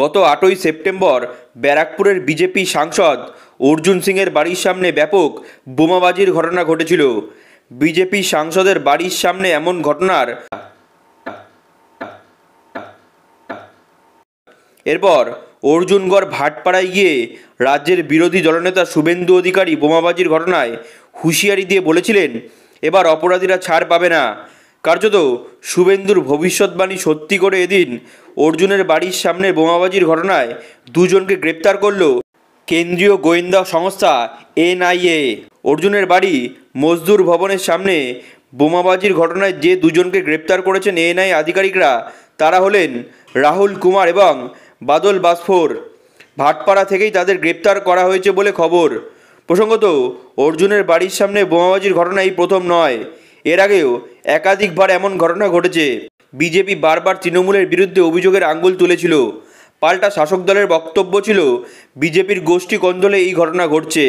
গত আটই সেপ্টেম্বর ব্যারাকপুরের বিজেপি সাংসদ অর্জুন সিংয়ের বাড়ির সামনে ব্যাপক বোমাবাজির ঘটনা ঘটেছিল বিজেপি সাংসদের বাড়ির সামনে এমন ঘটনার এরপর অর্জুনগড় ভাটপাড়ায় গিয়ে রাজ্যের বিরোধী দলনেতা শুভেন্দু অধিকারী বোমাবাজির ঘটনায় হুঁশিয়ারি দিয়ে বলেছিলেন এবার অপরাধীরা ছাড় পাবে না কার্যত শুভেন্দুর ভবিষ্যৎবাণী সত্যি করে এদিন অর্জুনের বাড়ির সামনে বোমাবাজির ঘটনায় দুজনকে গ্রেপ্তার করল কেন্দ্রীয় গোয়েন্দা সংস্থা এনআইএ অর্জুনের বাড়ি মজদুর ভবনের সামনে বোমাবাজির ঘটনায় যে দুজনকে গ্রেপ্তার করেছেন এনআই আধিকারিকরা তারা হলেন রাহুল কুমার এবং বাদল বাসফোর ভাটপাড়া থেকেই তাদের গ্রেপ্তার করা হয়েছে বলে খবর প্রসঙ্গত অর্জুনের বাড়ির সামনে বোমাবাজির ঘটনা এই প্রথম নয় এর আগেও একাধিকবার এমন ঘটনা ঘটেছে বিজেপি বারবার তৃণমূলের বিরুদ্ধে অভিযোগের আঙ্গুল তুলেছিল পাল্টা শাসক দলের বক্তব্য ছিল বিজেপির গোষ্ঠী কন্দলে এই ঘটনা ঘটছে